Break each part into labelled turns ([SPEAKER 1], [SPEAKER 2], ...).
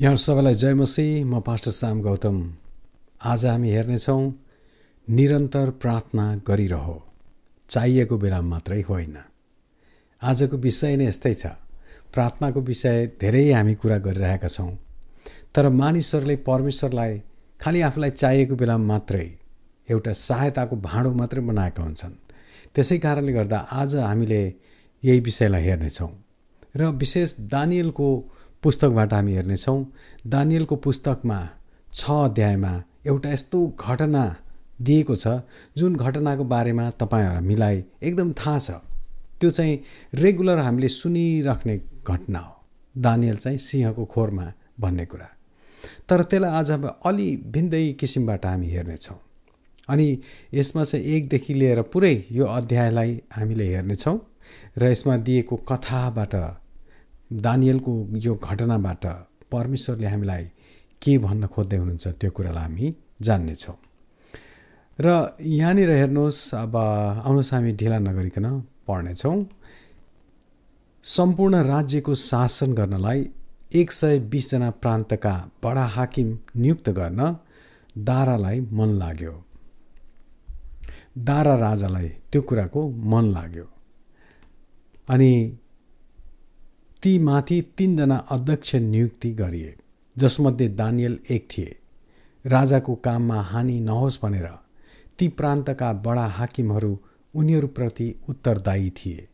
[SPEAKER 1] यहाँ सबैलाई जय मसी म पास्टर श्याम गौतम आज हामी हेर्नेछौँ निरन्तर प्रार्थना गरिरह चाहिएको बेला मात्रै होइन आजको विषय नै यस्तै छ प्रार्थनाको विषय धेरै हामी कुरा गरिरहेका छौँ तर मानिसहरूले परमेश्वरलाई खालि आफूलाई चाहिएको बेला मात्रै एउटा सहायताको भाँडो मात्रै बनाएका हुन्छन् त्यसै कारणले गर्दा आज हामीले यही विषयलाई हेर्नेछौँ र विशेष दानियलको पुस्तकबाट हामी हेर्नेछौँ दानियलको पुस्तकमा छ अध्यायमा एउटा यस्तो घटना दिएको छ जुन घटनाको बारेमा तपाईँ हामीलाई एकदम थाहा छ त्यो चाहिँ रेगुलर हामीले सुनिराख्ने घटना हो दानियल चाहिँ सिंहको खोरमा भन्ने कुरा तर त्यसलाई आज अलि भिन्दै किसिमबाट हामी हेर्नेछौँ अनि यसमा चाहिँ एकदेखि लिएर पुरै यो अध्यायलाई हामीले हेर्नेछौँ र यसमा दिएको कथाबाट दानियलको यो घटनाबाट परमेश्वरले हामीलाई के भन्न खोज्दै हुनुहुन्छ त्यो कुरालाई हामी जान्नेछौँ र यहाँनिर हेर्नुहोस् अब आउनुहोस् हामी ढिला नगरिकन पढ्नेछौँ सम्पूर्ण राज्यको शासन गर्नलाई एक सय बिसजना प्रान्तका बडा हाकिम नियुक्त गर्न दारालाई मन लाग्यो दारा राजालाई त्यो कुराको मन लाग्यो अनि तीमाथि तिनजना अध्यक्ष नियुक्ति गरिए जसमध्ये दानियल एक थिए राजाको काममा हानि नहोस् भनेर ती प्रान्तका बडा हाकिमहरू उनीहरूप्रति उत्तरदायी थिए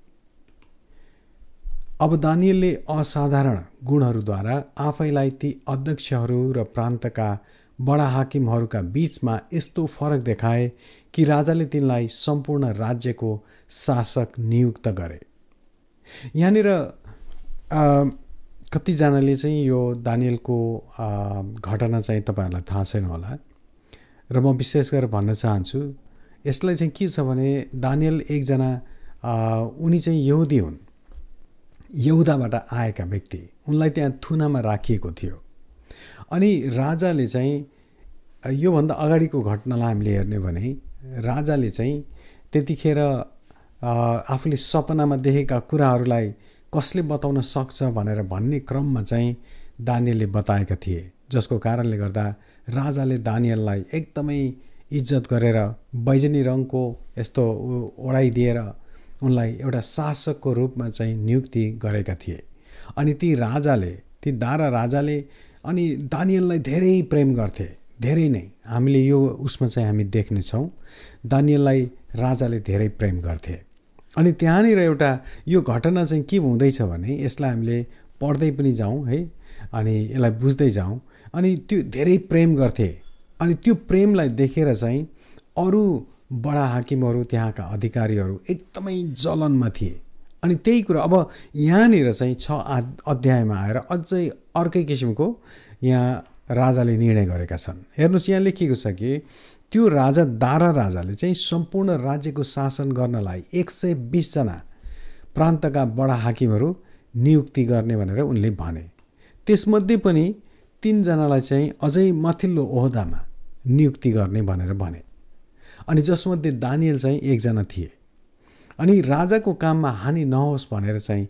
[SPEAKER 1] अब दानियलले असाधारण गुणहरूद्वारा आफैलाई ती अध्यक्षहरू र प्रान्तका बडा हाकिमहरूका बिचमा यस्तो फरक देखाए कि राजाले तिनलाई सम्पूर्ण राज्यको शासक नियुक्त गरे यहाँनिर कतिजनाले चाहिँ यो दानियलको घटना चाहिँ तपाईँहरूलाई थाहा छैन होला र म विशेष गरेर भन्न चाहन्छु यसलाई चाहिँ के छ भने दानियल एकजना उनी चाहिँ यहुदी हुन् यहुदाबाट आएका व्यक्ति उनलाई त्यहाँ थुनामा राखिएको थियो अनि राजाले चाहिँ योभन्दा अगाडिको घटनालाई हामीले हेर्ने भने राजाले चाहिँ त्यतिखेर आफूले सपनामा देखेका कुराहरूलाई कसले बताउन सक्छ भनेर भन्ने क्रममा चाहिँ दानियलले बताएका थिए जसको कारणले गर्दा राजाले दानियललाई एकदमै इज्जत गरेर बैजनी रङको यस्तो ओढाइदिएर उनलाई एउटा शासकको रूपमा चाहिँ नियुक्ति गरेका थिए अनि ती राजाले ती दारा राजाले अनि दानियललाई धेरै प्रेम गर्थे धेरै नै हामीले यो उसमा चाहिँ हामी देख्नेछौँ दानियललाई राजाले धेरै प्रेम गर्थे अनि त्यहाँनिर एउटा यो घटना चाहिँ के हुँदैछ भने यसलाई हामीले पढ्दै पनि जाउँ है अनि यसलाई बुझ्दै जाउँ अनि त्यो धेरै प्रेम गर्थे अनि त्यो प्रेमलाई देखेर चाहिँ अरू बडा हाकिमहरू त्यहाँका अधिकारीहरू एकदमै जलनमा थिए अनि त्यही कुरा अब यहाँनिर चाहिँ छ अध्यायमा आएर अझै अर्कै किसिमको यहाँ राजाले निर्णय गरेका छन् हेर्नुहोस् यहाँ लेखिएको छ कि त्यो राजा दारा राजाले चाहिँ सम्पूर्ण राज्यको शासन गर्नलाई एक सय बिसजना प्रान्तका बडा हाकिमहरू नियुक्ति गर्ने भनेर उनले भने त्यसमध्ये पनि तिनजनालाई चाहिँ अझै माथिल्लो ओहदामा नियुक्ति गर्ने भनेर भने अनि जसमध्ये दानियल चाहिँ एकजना थिए अनि राजाको काममा हानि नहोस् भनेर चाहिँ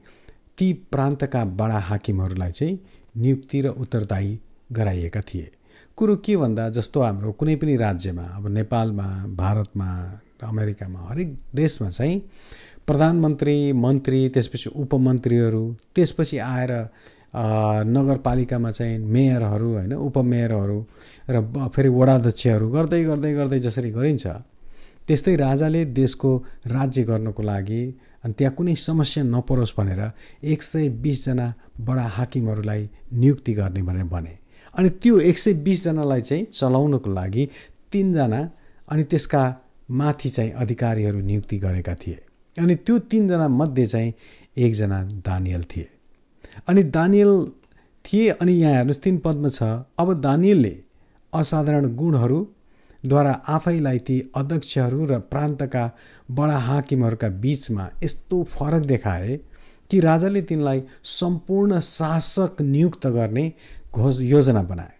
[SPEAKER 1] ती प्रान्तका बडा हाकिमहरूलाई चाहिँ नियुक्ति र उत्तरदायी गराइएका थिए कुरो के भन्दा जस्तो हाम्रो कुनै पनि राज्यमा अब नेपालमा भारतमा अमेरिकामा हरेक देशमा चाहिँ प्रधानमन्त्री मन्त्री त्यसपछि उपमन्त्रीहरू त्यसपछि आएर नगरपालिकामा चाहिँ मेयरहरू होइन उपमेयरहरू र फेरि वडाध्यक्षहरू गर्दै गर्दै गर्दै जसरी गरिन्छ त्यस्तै राजाले देशको राज्य गर्नको लागि अनि त्यहाँ कुनै समस्या नपरोस् भनेर एक सय बिसजना बडा हाकिमहरूलाई नियुक्ति गर्ने भनेर भने अनि त्यो एक सय बिसजनालाई चाहिँ चलाउनको लागि तिनजना अनि त्यसका माथि चाहिँ अधिकारीहरू नियुक्ति गरेका थिए अनि त्यो तिनजना मध्ये चाहिँ एकजना दानियल थिए अनि दानियल थिए अनि यहाँ हेर्नुहोस् तिन पदमा छ अब दानियलले असाधारण गुणहरूद्वारा आफैलाई ती अध्यक्षहरू र प्रान्तका बडा हाकिमहरूका बिचमा यस्तो फरक देखाए कि राजाले तिनलाई सम्पूर्ण शासक नियुक्त गर्ने घोष योजना बनाए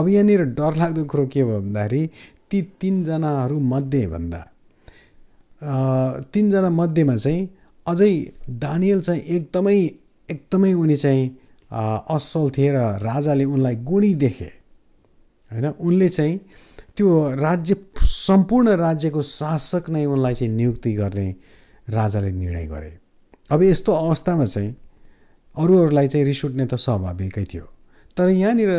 [SPEAKER 1] अब यहाँनिर डरलाग्दो कुरो के भयो भन्दाखेरि ती तिनजनाहरू मध्येभन्दा तिनजना मध्येमा चाहिँ अझै दानियल चाहिँ एकदमै एकदमै उनी चाहिँ असल थिए र राजाले उनलाई गुणी देखे होइन उनले चाहिँ त्यो राज्य सम्पूर्ण राज्यको शासक नै उनलाई चाहिँ नियुक्ति गर्ने राजाले निर्णय गरे अब यस्तो अवस्थामा चाहिँ अरूहरूलाई चाहिँ रिस उठ्ने त स्वाभाविकै थियो तर यहाँनिर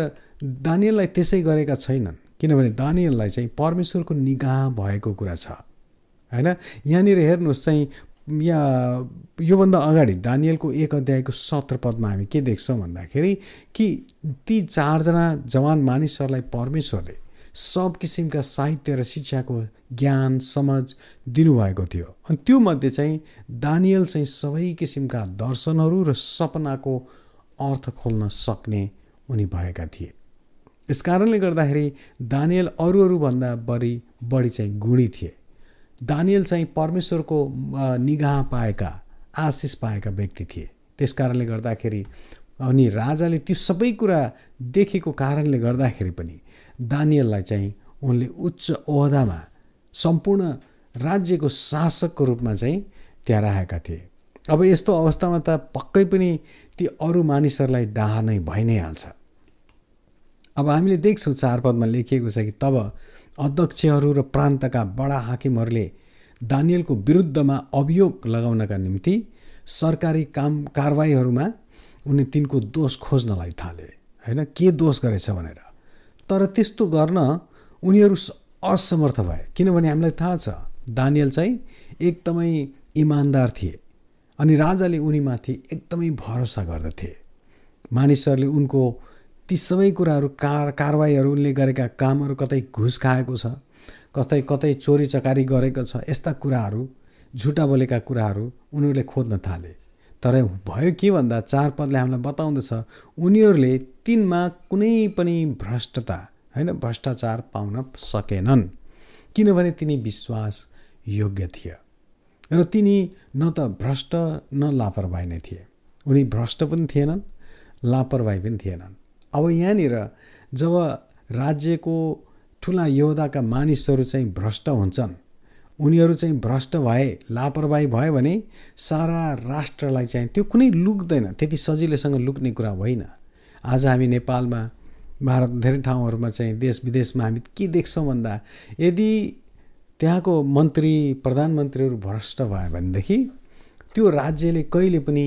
[SPEAKER 1] दानियललाई त्यसै गरेका छैनन् किनभने दानियललाई चाहिँ परमेश्वरको निगाह भएको कुरा छ होइन यहाँनिर हेर्नुहोस् चाहिँ यहाँ योभन्दा अगाडि दानियलको एक अध्यायको सत्र पदमा हामी के देख्छौँ भन्दाखेरि कि ती चारजना जवान मानिसहरूलाई परमेश्वरले सब किसिमका साहित्य र शिक्षाको ज्ञान समझ दिनुभएको थियो अनि त्यो मध्ये चाहिँ दानियल चाहिँ सबै किसिमका दर्शनहरू र सपनाको अर्थ खोल्न सक्ने उनी भएका थिए यस कारणले गर्दाखेरि दानियल अरू अरूभन्दा बढी बढी चाहिँ गुणी थिए दानियल चाहिँ परमेश्वरको निगाह पाएका आशिष पाएका व्यक्ति थिए त्यस कारणले गर्दाखेरि अनि राजाले त्यो सबै कुरा देखेको कारणले गर्दाखेरि पनि दानियललाई चाहिँ उनले उच्च ओहदामा सम्पूर्ण राज्यको शासकको रूपमा चाहिँ त्यहाँ राखेका थिए अब यस्तो अवस्थामा त पक्कै पनि ती अरू मानिसहरूलाई डाहा नै भइ नै हाल्छ अब हामीले देख्छौँ चार पदमा लेखिएको छ कि तब अध्यक्षहरू र प्रान्तका बडा हाकिमहरूले दानियलको विरुद्धमा अभियोग लगाउनका निम्ति सरकारी काम कारवाहीहरूमा उनी तिनको दोष खोज्नलाई थाले होइन के दोष गरेछ भनेर तर त्यस्तो गर्न उनीहरू असमर्थ भए किनभने हामीलाई थाहा छ दानियल चाहिँ एकदमै इमान्दार थिए अनि राजाले उनीमाथि एकदमै भरोसा गर्दथे मानिसहरूले उनको ती सबै कुराहरू कार कारवाहीहरू उनले गरेका कामहरू कतै घुस खाएको छ कतै कतै चोरी चकारी गरेको छ यस्ता कुराहरू झुटा बोलेका कुराहरू उनीहरूले खोज्न थाले तर भयो के भन्दा चारपदले हामीलाई बताउँदछ उनीहरूले तिनमा कुनै पनि भ्रष्टता होइन भ्रष्टाचार पाउन सकेनन् किनभने तिनी विश्वास योग्य थिए र तिनी न त भ्रष्ट न लापरवाही नै थिए उनी भ्रष्ट पनि थिएनन् लापरवाही पनि थिएनन् अब यहाँनिर जब राज्यको ठुला योद्धाका मानिसहरू चाहिँ भ्रष्ट हुन्छन् उनीहरू चाहिँ भ्रष्ट भए लापरवाही भयो भने सारा राष्ट्रलाई चाहिँ त्यो कुनै लुक्दैन त्यति सजिलैसँग लुक्ने कुरा होइन आज हामी नेपालमा भारत धेरै ठाउँहरूमा चाहिँ देश विदेशमा हामी के देख्छौँ भन्दा यदि त्यहाँको मन्त्री प्रधानमन्त्रीहरू भ्रष्ट भयो भनेदेखि त्यो राज्यले कहिले पनि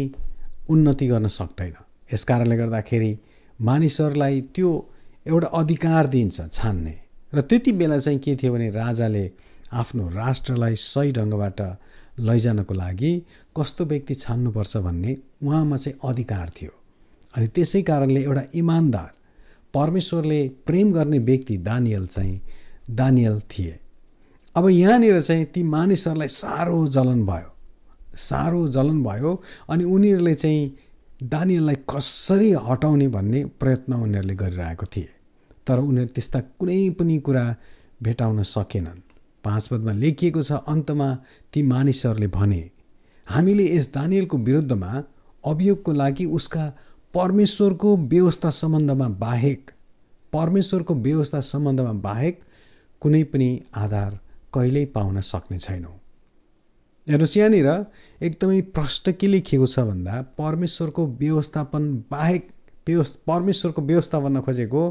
[SPEAKER 1] उन्नति गर्न सक्दैन यस कारणले गर्दाखेरि मानिसहरूलाई त्यो एउटा अधिकार दिन्छ छान्ने र त्यति बेला चाहिँ के थियो भने राजाले आफ्नो राष्ट्रलाई सही ढङ्गबाट लैजानको लागि कस्तो व्यक्ति छान्नुपर्छ भन्ने उहाँमा चाहिँ अधिकार थियो अनि त्यसै कारणले एउटा इमान्दार परमेश्वरले प्रेम गर्ने व्यक्ति दानियल चाहिँ दानियल थिए अब यहाँनिर चाहिँ ती मानिसहरूलाई साह्रो जलन भयो साह्रो जलन भयो अनि उनीहरूले चाहिँ दानियललाई कसरी हटाउने भन्ने प्रयत्न उनीहरूले गरिरहेको थिए तर उनीहरू त्यस्ता कुनै पनि कुरा भेटाउन सकेनन् पाँच पदमा लेखिएको छ अन्तमा ती मानिसहरूले भने हामीले यस दानियलको विरुद्धमा अभियोगको लागि उसका परमेश्वरको व्यवस्था सम्बन्धमा बाहेक परमेश्वरको व्यवस्था सम्बन्धमा बाहेक कुनै पनि आधार कहिल्यै पाउन सक्ने छैनौँ हेर्नुहोस् यहाँनिर एकदमै प्रष्ट के लेखिएको छ भन्दा परमेश्वरको व्यवस्थापन बाहेक व्यव परमेश्वरको व्यवस्था भन्न खोजेको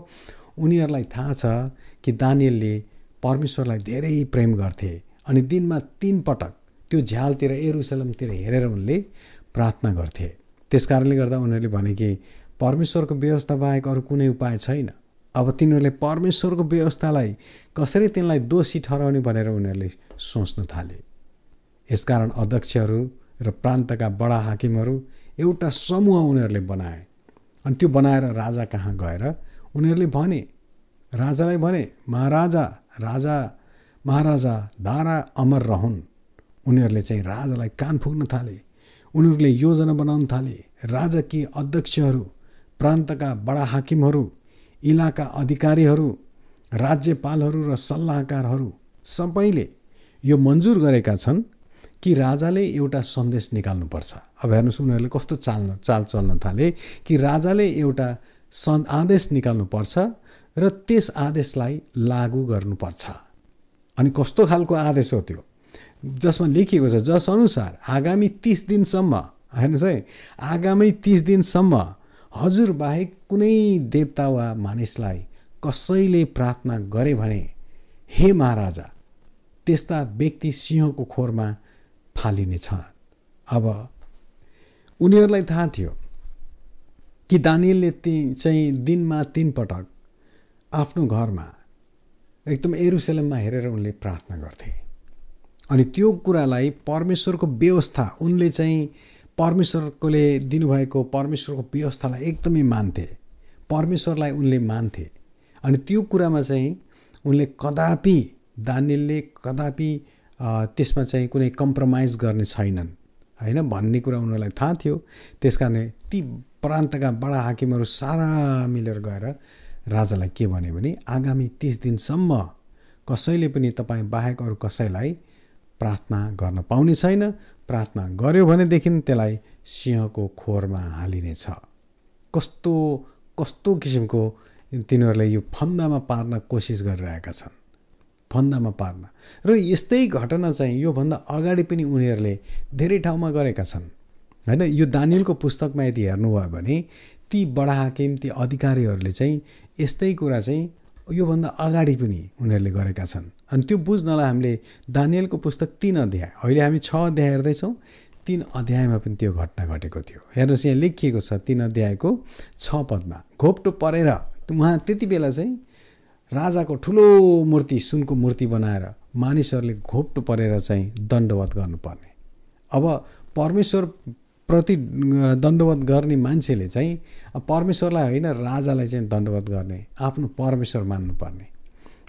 [SPEAKER 1] उनीहरूलाई थाहा छ कि दानियलले परमेश्वरलाई धेरै प्रेम गर्थे अनि दिनमा तिन पटक त्यो झ्यालतिर एरुसलमतिर हेरेर उनले प्रार्थना गर्थे त्यस कारणले गर्दा उनीहरूले भने कि परमेश्वरको व्यवस्था बाहेक अरू कुनै उपाय छैन अब तिनीहरूले परमेश्वरको व्यवस्थालाई कसरी तिनलाई दोषी ठहराउने भनेर उनीहरूले सोच्न थाले यसकारण अध्यक्षहरू र प्रान्तका बडा हाकिमहरू एउटा समूह उनीहरूले बनाए अनि त्यो बनाएर राजा कहाँ गएर उनीहरूले भने राजालाई भने महाराजा राजा महाराजा दारा अमर रहन् उनीहरूले चाहिँ राजालाई कान फुक्न थाले उनीहरूले योजना बनाउन थाले राजकीय अध्यक्षहरू प्रान्तका बडा हाकिमहरू इलाका अधिकारीहरू राज्यपालहरू र सल्लाहकारहरू सबैले यो मन्जुर गरेका छन् कि राजाले एउटा सन्देश निकाल्नुपर्छ अब हेर्नुहोस् उनीहरूले कस्तो चाल्न चाल चल्न थाले कि राजाले एउटा सन् आदेश निकाल्नुपर्छ र त्यस आदेशलाई लागू गर्नुपर्छ अनि कस्तो खालको आदेश हो त्यो जसमा लेखिएको छ जसअनुसार आगामी तिस दिनसम्म हेर्नुहोस् है आगामी तिस दिनसम्म हजुरबाहेक कुनै देवता वा मानिसलाई कसैले प्रार्थना गरे भने हे महाराजा त्यस्ता व्यक्ति सिंहको खोरमा फालिनेछ अब उनीहरूलाई थाहा थियो कि दानियलले ती चाहिँ दिनमा तिन पटक आफ्नो घरमा एकदम एरुसलेममा हेरेर उनले प्रार्थना गर्थे अनि त्यो कुरालाई परमेश्वरको व्यवस्था उनले चाहिँ परमेश्वरकोले दिनुभएको परमेश्वरको व्यवस्थालाई एकदमै मान्थे परमेश्वरलाई उनले मान्थे अनि त्यो कुरामा चाहिँ उनले कदापि दानियलले कदापि त्यसमा चाहिँ कुनै कम्प्रोमाइज गर्ने छैनन् होइन भन्ने कुरा उनीहरूलाई थाहा थियो त्यस कारण ती प्रान्तका बडा हाकिमहरू सारा मिलेर गएर राजालाई के भन्यो भने आगामी तिस दिनसम्म कसैले पनि तपाईँ बाहेक अरू कसैलाई प्रार्थना गर्न पाउने छैन प्रार्थना गर्यो भनेदेखि त्यसलाई सिंहको खोरमा हालिनेछ कस्तो कस्तो किसिमको तिनीहरूले यो फन्दामा पार्न कोसिस गरिरहेका छन् फन्दामा पार्न र यस्तै घटना चाहिँ योभन्दा अगाडि पनि उनीहरूले धेरै ठाउँमा गरेका छन् होइन यो दानियलको पुस्तकमा यदि हेर्नुभयो भने ती बडाहाकिम ती अधिकारीहरूले चाहिँ यस्तै कुरा चाहिँ योभन्दा अगाडि पनि उनीहरूले गरेका छन् अनि त्यो बुझ्नलाई हामीले दानियलको पुस्तक तिन अध्याय अहिले हामी छ अध्याय हेर्दैछौँ तिन अध्यायमा पनि त्यो घटना घटेको थियो हेर्नुहोस् यहाँ लेखिएको छ तिन अध्यायको छ पदमा घोप्टो परेर उहाँ त्यति बेला चाहिँ राजाको ठुलो मूर्ति सुनको मूर्ति बनाएर मानिसहरूले घोप्टो परेर चाहिँ दण्डवत गर्नुपर्ने अब परमेश्वर प्रति दण्डवत गर्ने मान्छेले चाहिँ परमेश्वरलाई होइन राजालाई चाहिँ दण्डवत गर्ने आफ्नो परमेश्वर मान्नुपर्ने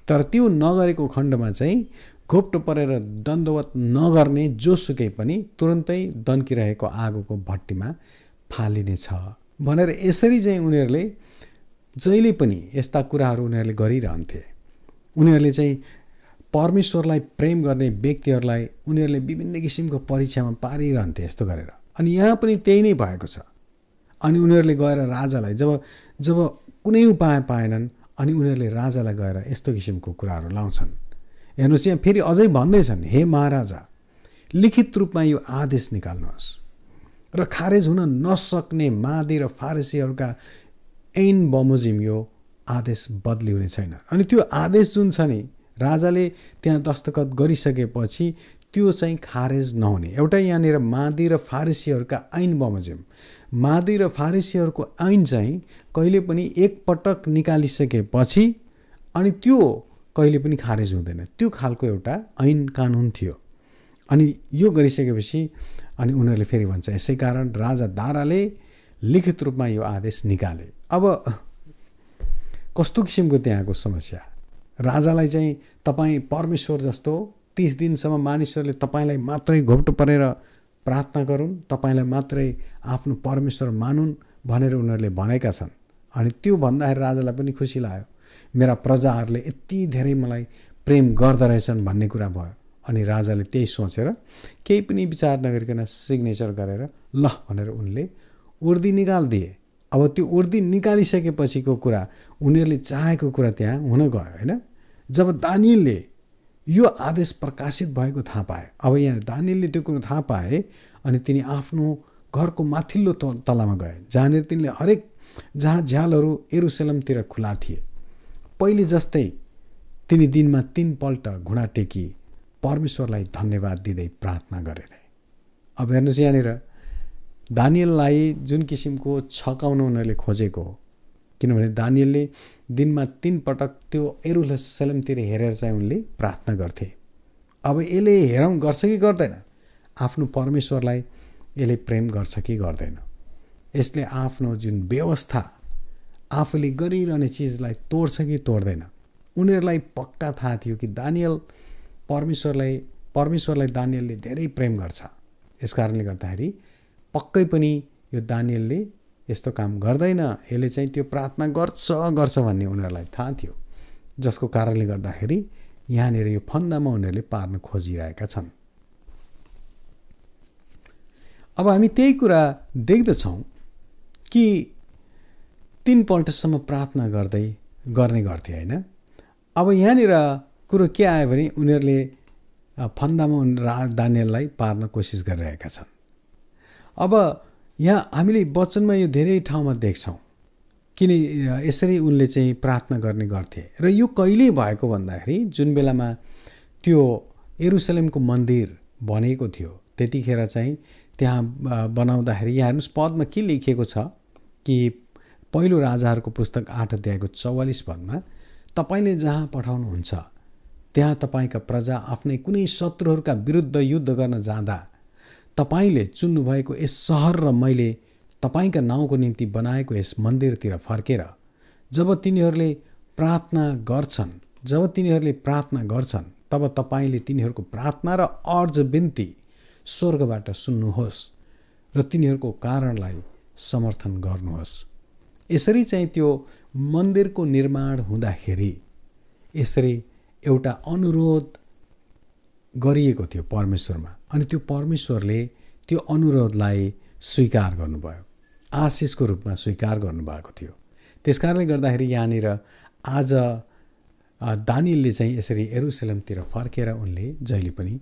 [SPEAKER 1] तर त्यो नगरेको खण्डमा चाहिँ घोप्टो परेर दण्डवत नगर्ने जोसुकै पनि तुरन्तै दन्किरहेको आगोको भट्टीमा फालिनेछ भनेर यसरी चाहिँ उनीहरूले जहिले पनि यस्ता कुराहरू उनीहरूले गरिरहन्थे उनीहरूले चाहिँ परमेश्वरलाई प्रेम गर्ने व्यक्तिहरूलाई उनीहरूले विभिन्न किसिमको परीक्षामा पारिरहन्थे यस्तो गरेर अनि यहाँ पनि त्यही नै भएको छ अनि उनीहरूले गएर राजालाई जब जब कुनै उपाय पाएनन् अनि उनीहरूले राजालाई गएर यस्तो किसिमको कुराहरू लाउँछन् हेर्नुहोस् यहाँ फेरि अझै भन्दैछन् हे महाराजा लिखित रूपमा यो आदेश निकाल्नुहोस् र खारेज हुन नसक्ने मादी र फारसीहरूका ऐन बमोजिम यो आदेश बदली छैन अनि त्यो आदेश जुन छ नि राजाले त्यहाँ दस्तखत गरिसकेपछि त्यो चाहिँ खारेज नहुने एउटा यहाँनिर मादी र फारसीहरूका ऐन बमोजिम मादी र फारसीहरूको ऐन चाहिँ कहिले पनि एकपटक निकालिसकेपछि अनि त्यो कहिले पनि खारेज हुँदैन त्यो खालको एउटा ऐन कानुन थियो अनि यो गरिसकेपछि अनि उनीहरूले फेरि भन्छ यसै कारण राजा दाराले लिखित रूपमा यो आदेश निकाले अब कस्तो किसिमको त्यहाँको समस्या राजालाई चाहिँ तपाईँ परमेश्वर जस्तो तिस दिनसम्म मानिसहरूले तपाईँलाई मात्रै घोप्टो परेर प्रार्थना गरून् तपाईँलाई मात्रै आफ्नो परमेश्वर मानुन् भनेर उनीहरूले भनेका छन् अनि त्यो भन्दाखेरि राजालाई पनि खुसी लाग्यो मेरा प्रजाहरूले यति धेरै मलाई प्रेम गर्दोरहेछन् भन्ने कुरा भयो अनि राजाले त्यही सोचेर केही पनि विचार नगरिकन सिग्नेचर गरेर ल भनेर उनले उर्दी निकालिदिए अब त्यो उर्दी निकालिसकेपछिको कुरा उनीहरूले चाहेको कुरा त्यहाँ हुन गयो होइन जब दानियलले यो आदेश प्रकाशित भएको थाहा पाए अब यहाँ दानिलले त्यो कुरो थाहा पाए अनि तिनी आफ्नो घरको माथिल्लो तलामा गए जहाँनिर तिनले हरेक जहाँ झ्यालहरू एरुसेलमतिर खुला थिए पहिले जस्तै तिनी दिनमा तिनपल्ट घुँडा टेकी परमेश्वरलाई धन्यवाद दिँदै प्रार्थना गरेथे अब हेर्नुहोस् यहाँनिर दानियललाई जुन किसिमको छकाउन उनीहरूले खोजेको हो किनभने दानियलले दिनमा तिन पटक त्यो एरुल सेलमतिर हेरेर चाहिँ उनले प्रार्थना गर्थे अब यसले हेरौँ गर्छ कि गर्दैन आफ्नो परमेश्वरलाई यसले प्रेम गर्छ कि गर्दैन यसले आफ्नो जुन व्यवस्था आफूले गरिरहने चिजलाई तोड्छ कि तोड्दैन उनीहरूलाई पक्का थाहा थियो कि दानियल परमेश्वरलाई परमेश्वरलाई दानियलले धेरै प्रेम गर्छ यस कारणले गर्दाखेरि पक्कै पनि यो दानियलले यस्तो काम गर्दैन यसले चाहिँ त्यो प्रार्थना गर्छ गर्छ भन्ने उनीहरूलाई थाहा थियो जसको कारणले गर्दाखेरि यहाँनिर यो फन्दामा उनीहरूले पार्न खोजिरहेका छन् अब हामी त्यही कुरा देख्दछौँ कि तिनपल्टसम्म प्रार्थना गर्दै गर्ने गर्थे होइन अब यहाँनिर कुरो के आयो भने उनीहरूले फन्दामा दानियललाई पार्न कोसिस गरिरहेका छन् अब यहाँ हामीले वचनमा यो धेरै ठाउँमा देख्छौँ किन यसरी उनले चाहिँ प्रार्थना गर्ने गर्थे र यो कहिले भएको भन्दाखेरि जुन बेलामा त्यो एरुसलेमको मन्दिर बनेको थियो त्यतिखेर चाहिँ त्यहाँ बनाउँदाखेरि यहाँ हेर्नुहोस् पदमा के लेखिएको छ कि पहिलो राजाहरूको पुस्तक आठ अध्यायको चौवालिस पदमा तपाईँले जहाँ पठाउनुहुन्छ त्यहाँ तपाईँका प्रजा आफ्नै कुनै शत्रुहरूका विरुद्ध युद्ध गर्न जाँदा तपाईँले चुन्नुभएको यस सहर र मैले तपाईँका नाउँको निम्ति बनाएको यस मन्दिरतिर फर्केर जब तिनीहरूले प्रार्थना गर्छन् जब तिनीहरूले प्रार्थना गर्छन् तब तपाईँले तिनीहरूको प्रार्थना र अर्ज बिन्ती स्वर्गबाट सुन्नुहोस् र तिनीहरूको कारणलाई समर्थन गर्नुहोस् यसरी चाहिँ त्यो मन्दिरको निर्माण हुँदाखेरि यसरी एउटा अनुरोध गरिएको थियो परमेश्वरमा अनि त्यो परमेश्वरले त्यो अनुरोधलाई स्वीकार गर्नुभयो आशिषको रूपमा स्वीकार गर्नुभएको थियो त्यस कारणले गर्दाखेरि यहाँनिर आज दानिलले चाहिँ यसरी एरुसलेमतिर फर्केर उनले जहिले पनि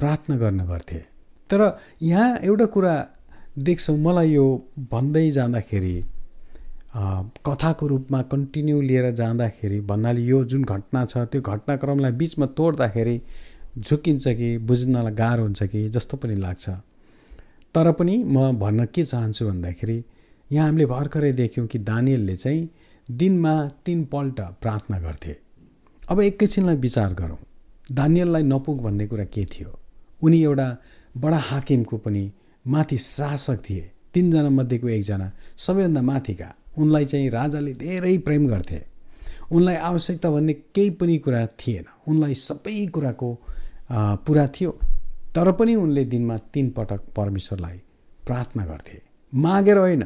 [SPEAKER 1] प्रार्थना गर्ने गर्थे तर यहाँ एउटा कुरा देख्छौँ मलाई यो भन्दै जाँदाखेरि कथाको रूपमा कन्टिन्यू लिएर जाँदाखेरि भन्नाले यो जुन घटना छ त्यो घटनाक्रमलाई बिचमा तोड्दाखेरि झुकिन्छ कि बुझ्नलाई गाह्रो हुन्छ कि जस्तो पनि लाग्छ तर पनि म भन्न के चाहन्छु भन्दाखेरि यहाँ हामीले भर्खरै देख्यौँ कि दानियलले चाहिँ दिनमा तिनपल्ट प्रार्थना गर्थे अब एकैछिनलाई विचार गरौँ दानियललाई नपुग भन्ने कुरा के थियो उनी एउटा बडा हाकिमको पनि माथि शासक थिए तिनजना मध्येको एकजना सबैभन्दा माथिका उनलाई चाहिँ राजाले धेरै प्रेम गर्थे उनलाई आवश्यकता भन्ने केही पनि कुरा थिएन उनलाई सबै कुराको पुरा थियो तर पनि उनले दिनमा तिन पटक परमेश्वरलाई प्रार्थना गर्थे मागेर होइन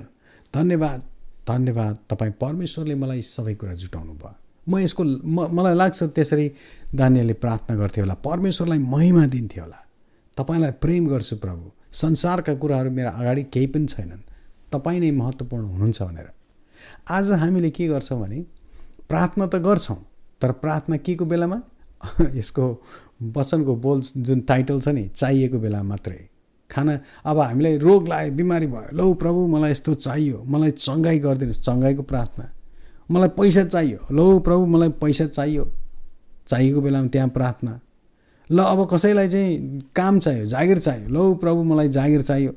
[SPEAKER 1] धन्यवाद धन्यवाद तपाईँ परमेश्वरले मलाई सबै कुरा जुटाउनु भयो म यसको म मलाई लाग्छ त्यसरी दानियलले प्रार्थना गर्थ्यो होला परमेश्वरलाई महिमा दिन्थ्यो होला तपाईँलाई प्रेम गर्छु प्रभु संसारका कुराहरू मेरा अगाडि केही पनि छैनन् तपाईँ नै महत्त्वपूर्ण हुनुहुन्छ भनेर आज हामीले के गर्छौँ भने प्रार्थना त गर्छौँ तर प्रार्थना के को बेलामा यसको बच्चनको बोल जुन टाइटल छ नि चाहिएको बेला मात्रै खाना अब हामीलाई रोग लाग्यो बिमारी भयो लौ प्रभु मलाई यस्तो चाहियो मलाई चङ्गाई गरिदिनुहोस् चङ्गाईको प्रार्थना मलाई पैसा चाहियो लौ प्रभु मलाई पैसा चाहियो चाहिएको बेलामा त्यहाँ प्रार्थना ल अब कसैलाई चाहिँ काम चाहियो जागिर चाहियो लौ प्रभु मलाई जागिर चाहियो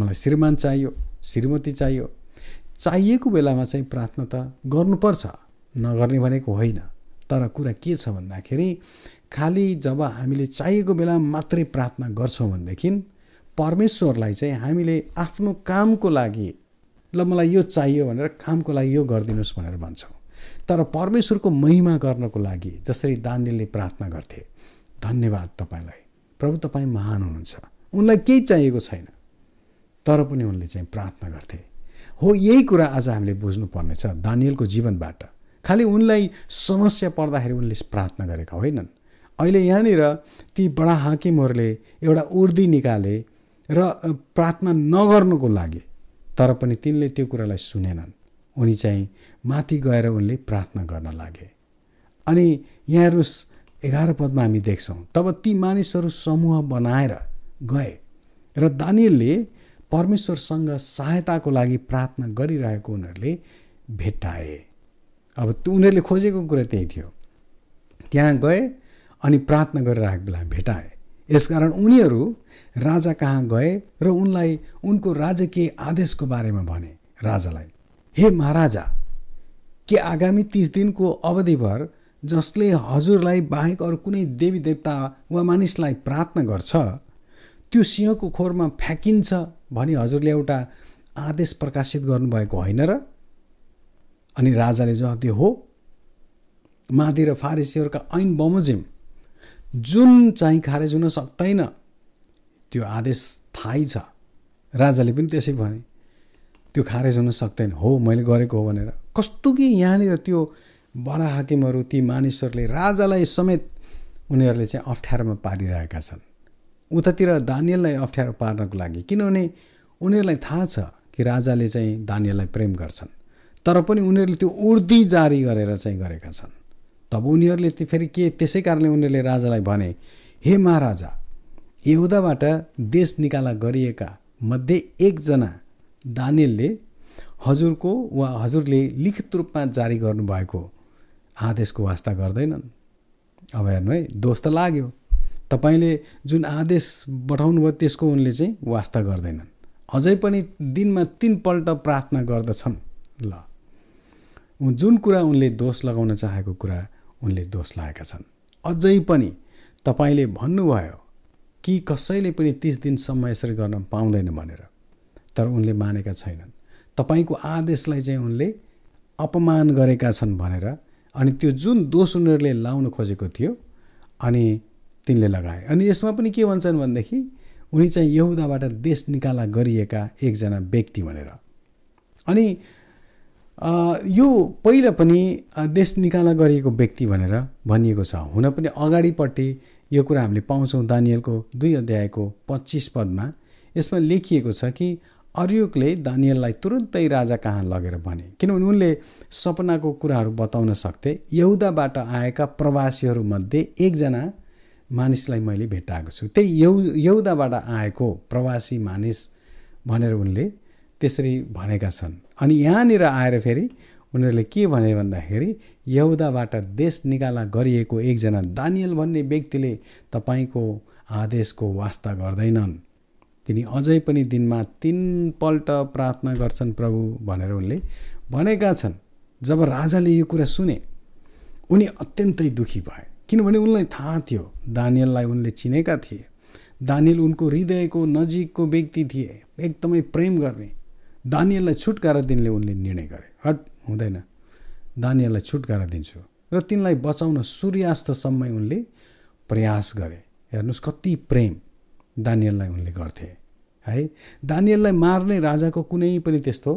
[SPEAKER 1] मलाई श्रीमान चाहियो श्रीमती चाहियो चाहिएको बेलामा चाहिँ प्रार्थना त गर्नुपर्छ नगर्ने भनेको होइन तर कुरा के छ भन्दाखेरि खालि जब हामीले चाहिएको बेला मात्रै प्रार्थना गर्छौँ भनेदेखि परमेश्वरलाई चाहिँ हामीले आफ्नो कामको लागि ल मलाई यो चाहियो भनेर कामको लागि यो गरिदिनुहोस् भनेर भन्छौँ तर परमेश्वरको महिमा गर्नको लागि जसरी दानीले प्रार्थना गर्थे धन्यवाद तपाईँलाई प्रभु तपाईँ महान हुनुहुन्छ उनलाई केही चाहिएको छैन तर पनि उनले चाहिँ प्रार्थना गर्थे हो यही कुरा आज हामीले बुझ्नुपर्नेछ दानियलको जीवनबाट खालि उनलाई समस्या पर्दाखेरि उनले प्रार्थना गरेका होइनन् अहिले यहाँनिर ती बडा हाकिमहरूले एउटा उर्दी निकाले र प्रार्थना नगर्नुको लागि तर पनि तिनले त्यो कुरालाई सुनेनन् उनी चाहिँ माथि गएर उनले प्रार्थना गर्न लागे अनि यहाँ हेर्नुहोस् एघार पदमा हामी देख्छौँ तब ती मानिसहरू समूह बनाएर गए र दानियलले परमेश्वरसँग सहायताको लागि प्रार्थना गरिरहेको उनीहरूले भेट्टाए अब उनीहरूले खोजेको कुरा त्यही थियो त्यहाँ गए अनि प्रार्थना गरेर आएको बेला भेटाए यसकारण उनीहरू राजा कहाँ गए र उनलाई उनको राजकीय आदेशको बारेमा भने राजालाई हे महाराजा के आगामी तिस दिनको अवधिभर जसले हजुरलाई बाहेक अरू कुनै देवी देवता वा मानिसलाई प्रार्थना गर्छ त्यो सिंहको खोरमा फ्याँकिन्छ भनी हजुरले एउटा आदेश प्रकाशित गर्नुभएको होइन र अनि राजाले जवाब दियो हो मादी र फारेसीहरूका ऐन बमोजिम जुन चाहिँ खारेज हुन सक्दैन त्यो आदेश थाहै छ राजाले पनि त्यसै भने त्यो खारेज हुन सक्दैन हो मैले गरेको हो भनेर कस्तो कि यहाँनिर त्यो बडा हाकिमहरू ती मानिसहरूले राजालाई समेत उनीहरूले चाहिँ अप्ठ्यारोमा पारिरहेका छन् उतातिर दानियललाई अप्ठ्यारो पार्नको लागि किनभने उनीहरूलाई थाहा छ कि राजाले चाहिँ दानियललाई प्रेम गर्छन् तर पनि उनीहरूले त्यो उर्दी जारी गरेर चाहिँ गरेका छन् तब उनीहरूले फेरि के त्यसै कारणले उनीहरूले राजालाई भने हे महाराजा यहुदाबाट देश निकाला गरिएका मध्ये एकजना दानिलले हजुरको वा हजुरले लिखित रूपमा जारी गर्नुभएको आदेशको वास्ता गर्दैनन् अब हेर्नु है दोष त लाग्यो तपाईँले जुन आदेश पठाउनु भयो त्यसको उनले चाहिँ वास्ता गर्दैनन् अझै पनि दिनमा तिनपल्ट प्रार्थना गर्दछन् ल जुन कुरा उनले दोष लगाउन चाहेको कुरा उनले दोष लगाएका छन् अझै पनि तपाईँले भन्नुभयो कि कसैले पनि तिस दिनसम्म यसरी गर्न पाउँदैन भनेर तर उनले मानेका छैनन् तपाईँको आदेशलाई चाहिँ उनले अपमान गरेका छन् भनेर अनि त्यो जुन दोष उनीहरूले लाउन खोजेको थियो अनि तिनले लगाए अनि यसमा पनि के भन्छन् भनेदेखि उनी चाहिँ यहुदाबाट देश निकाला गरिएका एकजना व्यक्ति भनेर अनि यो पहिला पनि देश निकाला गरिएको व्यक्ति भनेर भनिएको छ हुन पनि अगाडिपट्टि यो कुरा हामीले पाउँछौँ दानियलको दुई अध्यायको पच्चिस पदमा यसमा लेखिएको छ कि अर्युकले दानियललाई तुरुन्तै राजा कहाँ लगेर भने किनभने उनले सपनाको कुराहरू बताउन सक्थे यहुदाबाट आएका प्रवासीहरूमध्ये एकजना मानिसलाई मैले भेटाएको छु त्यही यौ यहुदाबाट आएको प्रवासी मानिस भनेर उनले त्यसरी भनेका छन् अनि यहाँनिर आएर फेरि उनीहरूले के भने भन्दाखेरि यहुदाबाट देश निकाला गरिएको एकजना दानियल भन्ने व्यक्तिले तपाईँको आदेशको वास्ता गर्दैनन् तिनी अझै पनि दिनमा तिनपल्ट प्रार्थना गर्छन् प्रभु भनेर उनले भनेका छन् जब राजाले यो कुरा सुने उनी अत्यन्तै दुखी भए किनभने उनलाई थाहा थियो दानियललाई उनले चिनेका थिए दानियल उनको हृदयको नजिकको व्यक्ति थिए एकदमै प्रेम गर्ने दानियललाई छुटकारा दिनले उनले निर्णय गरे हट हुँदैन दानियललाई छुटकारा दिन्छु र तिनलाई बचाउन सूर्यास्तसम्मै उनले प्रयास गरे हेर्नुहोस् कति प्रेम दानियललाई उनले गर्थे है दानियललाई मार्ने राजाको कुनै पनि त्यस्तो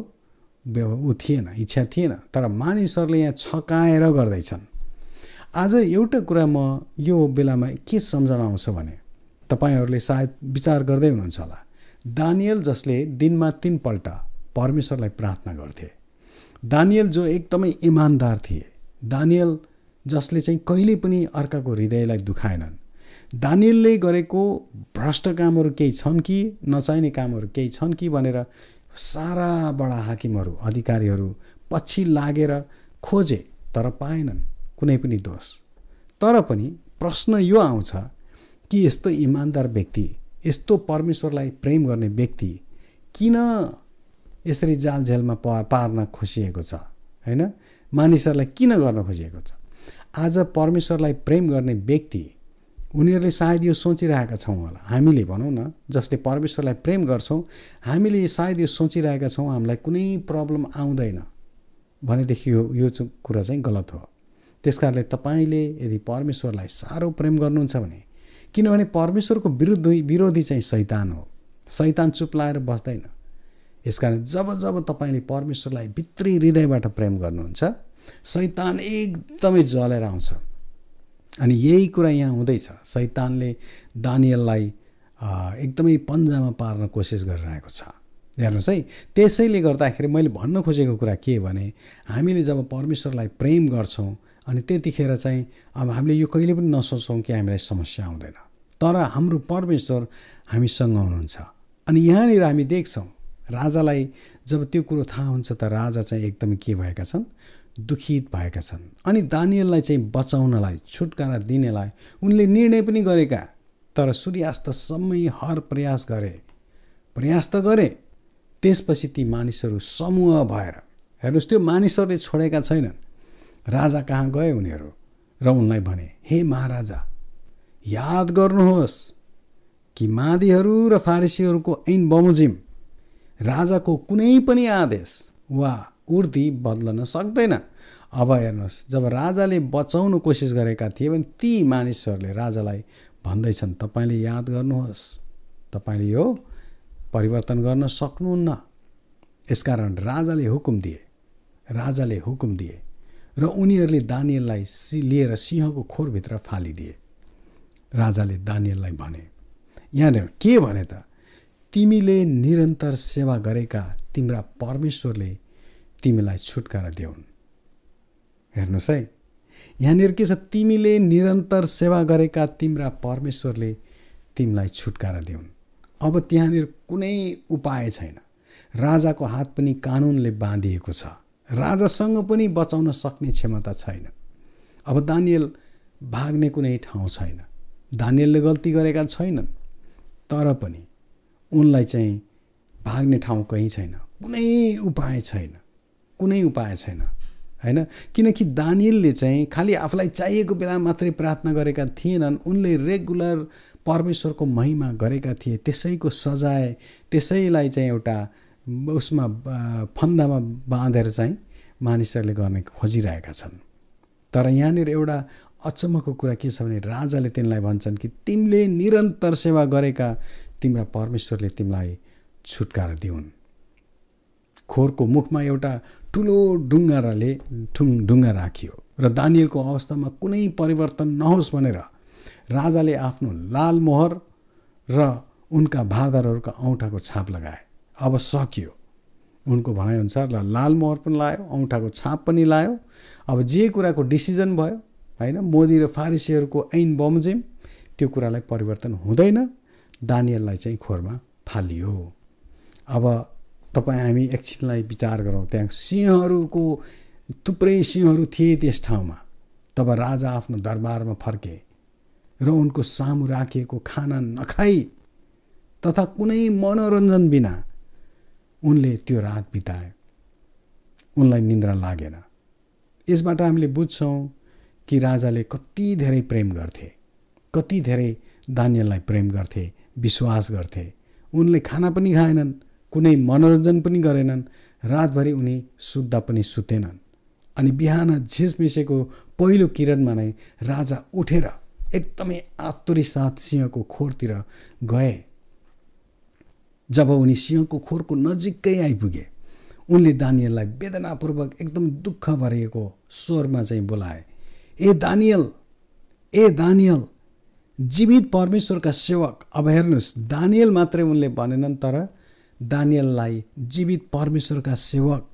[SPEAKER 1] ऊ थिएन इच्छा थिएन तर मानिसहरूले यहाँ छकाएर गर्दैछन् आज एउटा कुरा म यो बेलामा के सम्झना आउँछ भने तपाईँहरूले सायद विचार गर्दै हुनुहुन्छ होला दानियल जसले दिनमा तिनपल्ट परमेश्वरलाई प्रार्थना गर्थे दानियल जो एकदमै इमान्दार थिए दानियल जसले चाहिँ कहिले पनि अर्काको हृदयलाई दुखाएनन् दानियलले गरेको भ्रष्ट कामहरू केही छन् कि नचाहिने कामहरू केही छन् कि भनेर सारा बडा हाकिमहरू अधिकारीहरू पछि लागेर खोजे तर पाएनन् कुनै पनि दोष तर पनि प्रश्न यो आउँछ कि यस्तो इमान्दार व्यक्ति यस्तो परमेश्वरलाई प्रेम गर्ने व्यक्ति किन यसरी जालझेलमा प पार्न खोसिएको छ होइन मानिसहरूलाई किन गर्न खोजिएको छ आज परमेश्वरलाई प्रेम गर्ने व्यक्ति उनीहरूले सायद यो सोचिरहेका छौँ होला हामीले भनौँ न जसले परमेश्वरलाई प्रेम गर्छौँ हामीले सायद यो सोचिरहेका छौँ हामीलाई कुनै प्रब्लम आउँदैन भनेदेखि यो यो कुरा चाहिँ गलत हो त्यस कारणले तपाईँले यदि परमेश्वरलाई साह्रो प्रेम गर्नुहुन्छ भने किनभने परमेश्वरको विरुद्ध विरोधी चाहिँ सैतान हो सैतान चुप लाएर बस्दैन यसकारण जब जब तपाईँले परमेश्वरलाई भित्री हृदयबाट प्रेम गर्नुहुन्छ सैतान एकदमै जलेर आउँछ अनि यही कुरा यहाँ हुँदैछ सैतानले दानियललाई एकदमै पन्जामा पार्न कोसिस गरिरहेको छ हेर्नुहोस् है त्यसैले गर्दाखेरि मैले भन्न खोजेको कुरा के भने हामीले जब परमेश्वरलाई प्रेम गर्छौँ अनि त्यतिखेर चाहिँ अब हामीले यो कहिले पनि नसोच्छौँ कि हामीलाई समस्या आउँदैन तर हाम्रो परमेश्वर हामीसँग हुनुहुन्छ अनि यहाँनिर हामी देख्छौँ राजालाई जब त्यो कुरो थाहा हुन्छ त राजा चाहिँ एकदमै के भएका छन् दुखित भएका छन् अनि दानियललाई चाहिँ बचाउनलाई छुटकारा दिनेलाई उनले निर्णय पनि गरेका तर सूर्यास्तसम्मै हर प्रयास गरे प्रयास त गरे त्यसपछि ती मानिसहरू समूह भएर हेर्नुहोस् त्यो मानिसहरूले छोडेका छैनन् राजा कहाँ गए उनीहरू र उनलाई भने हे महाराजा याद गर्नुहोस् कि मादीहरू र फारसीहरूको ऐन बमोजिम राजाको कुनै पनि आदेश वा उर्ति बदल्न सक्दैन अब हेर्नुहोस् जब राजाले बचाउनु कोसिस गरेका थिए भने ती मानिसहरूले राजालाई भन्दैछन् तपाईँले याद गर्नुहोस् तपाईँले यो परिवर्तन गर्न सक्नुहुन्न यसकारण राजाले हुकुम दिए राजाले हुकुम दिए र उनीहरूले दानियललाई सि लिएर सिंहको खोरभित्र फालिदिए राजाले दानियललाई भने यहाँनिर के भने त तिमीले निरन्तर सेवा गरेका तिम्रा परमेश्वरले तिमीलाई छुटकारा देऊन् हेर्नुहोस् है यहाँनिर के छ तिमीले निरन्तर सेवा गरेका तिम्रा परमेश्वरले तिमीलाई छुटकारा देऊन् अब त्यहाँनिर कुनै उपाय छैन राजाको हात पनि कानुनले बाँधिएको छ राजासँग पनि बचाउन सक्ने क्षमता छैन अब दानियल भाग्ने कुनै ठाउँ छैन दानियलले गल्ती गरेका छैनन् तर पनि उनलाई चाहिँ भाग्ने ठाउँ कहीँ छैन कुनै उपाय छैन कुनै उपाय छैन होइन किनकि दानियलले चाहिँ खालि आफूलाई चाहिएको बेला मात्रै प्रार्थना गरेका थिएनन् उनले रेगुलर परमेश्वरको महिमा गरेका थिए त्यसैको सजाय त्यसैलाई चाहिँ एउटा उसमा फन्दामा बाँधेर चाहिँ मानिसहरूले गर्ने खोजिरहेका छन् तर यहाँनिर एउटा अचम्मको कुरा के छ भने राजाले तिनलाई भन्छन् कि तिमीले निरन्तर सेवा गरेका तिम्रा परमेश्वरले तिमीलाई छुटकारा दिउन् खोरको मुखमा एउटा ठुलो ढुङ्गाराले ठुङ ढुङ्गा राखियो र दानियलको अवस्थामा कुनै परिवर्तन नहोस् भनेर राजाले आफ्नो लाल मोहर र उनका भादरहरूका औँठाको छाप लगाए अब सकियो उनको भनाइअनुसार ल लाल मोहर पनि लायो औँठाको छाप पनि लायो अब जे कुराको डिसिजन भयो होइन मोदी र फारिसीहरूको ऐन बमजिम त्यो कुरालाई परिवर्तन हुँदैन दानियललाई चाहिँ खोरमा फालियो अब तपाईँ हामी एकछिनलाई विचार गरौँ त्यहाँ सिंहहरूको थुप्रै सिंहहरू थिए त्यस ठाउँमा तब राजा आफ्नो दरबारमा फर्के र उनको सामु राखिएको खाना नखाई तथा कुनै मनोरञ्जन बिना उनले त्यो रात बिताए उनलाई निन्द्रा लागेन यसबाट हामीले बुझ्छौँ कि राजाले कति धेरै प्रेम गर्थे कति धेरै दानियललाई प्रेम गर्थे विश्वास गर्थे उनले खाना पनि खाएनन् कुनै मनोरञ्जन पनि गरेनन् रातभरि उनी सुत्दा पनि सुतेनन् अनि बिहान झिसमिसेको पहिलो किरणमा नै राजा उठेर एकदमै आतुरी साथ सिंहको खोरतिर गए जब उनी सिंहको खोरको नजिकै आइपुगे उनले दानियललाई वेदनापूर्वक एकदम दुःख भरिएको स्वरमा चाहिँ बोलाए ए दानियल ए दानियल जीवित परमेश्वरका सेवक अब हेर्नुहोस् दानियल मात्रै उनले भनेनन् तर दानियललाई जीवित परमेश्वरका सेवक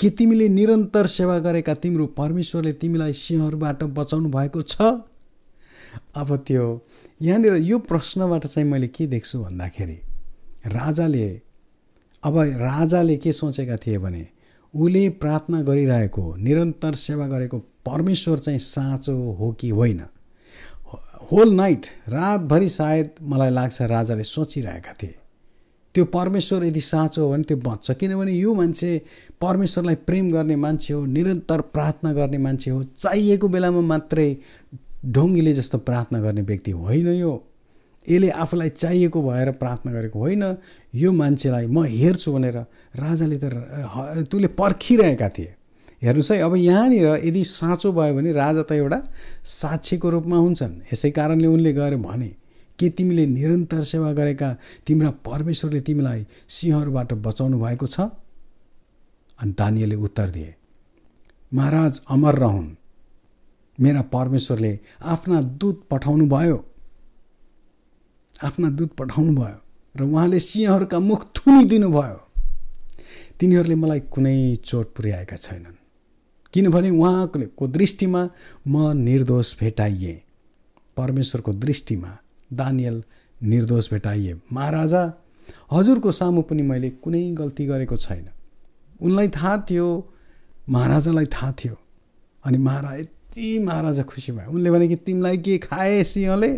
[SPEAKER 1] के तिमीले निरन्तर सेवा गरेका तिम्रो परमेश्वरले तिमीलाई सिंहहरूबाट बचाउनु भएको छ अब त्यो यहाँनिर यो प्रश्नबाट चाहिँ मैले के देख्छु भन्दाखेरि राजाले अब राजाले के सोचेका थिए भने उसले प्रार्थना गरिरहेको निरन्तर सेवा गरेको परमेश्वर चाहिँ साँचो हो कि होइन होल नाइट रातभरि सायद मलाई लाग्छ राजाले सोचिरहेका थिए त्यो परमेश्वर यदि साँचो हो भने त्यो बच्छ किनभने यो मान्छे परमेश्वरलाई प्रेम गर्ने मान्छे हो निरन्तर प्रार्थना गर्ने मान्छे हो चाहिएको बेलामा मात्रै ढोङ्गीले जस्तो प्रार्थना गर्ने व्यक्ति होइन यो यसले आफूलाई चाहिएको भएर प्रार्थना गरेको होइन यो मान्छेलाई म हेर्छु भनेर राजाले त तुले पर्खिरहेका थिए हेर्नुहोस् है अब यहाँनिर यदि साँचो भयो भने राजा त एउटा साक्षीको रूपमा हुन्छन् यसै कारणले उनले गएर भने के तिमीले निरन्तर सेवा गरेका तिम्रा परमेश्वरले तिमीलाई सिंहहरूबाट बचाउनु भएको छ अनि दानियले उत्तर दिए महाराज अमर रहन् मेरा परमेश्वरले आफ्ना दुध पठाउनु भयो आफ्ना दुध पठाउनु भयो र उहाँले सिंहहरूका मुख थुनिदिनु भयो तिनीहरूले मलाई कुनै चोट पुर्याएका छैनन् किनभने उहाँको दृष्टिमा म निर्दोष भेटाइएँ परमेश्वरको दृष्टिमा दानियल निर्दोष भेटाइएँ महाराजा हजुरको सामु पनि मैले कुनै गल्ती गरेको छैन उनलाई थाहा थियो महाराजालाई थाहा थियो अनि महाराज यति महाराजा खुसी भयो उनले भने कि तिमीलाई के खाए सिंहले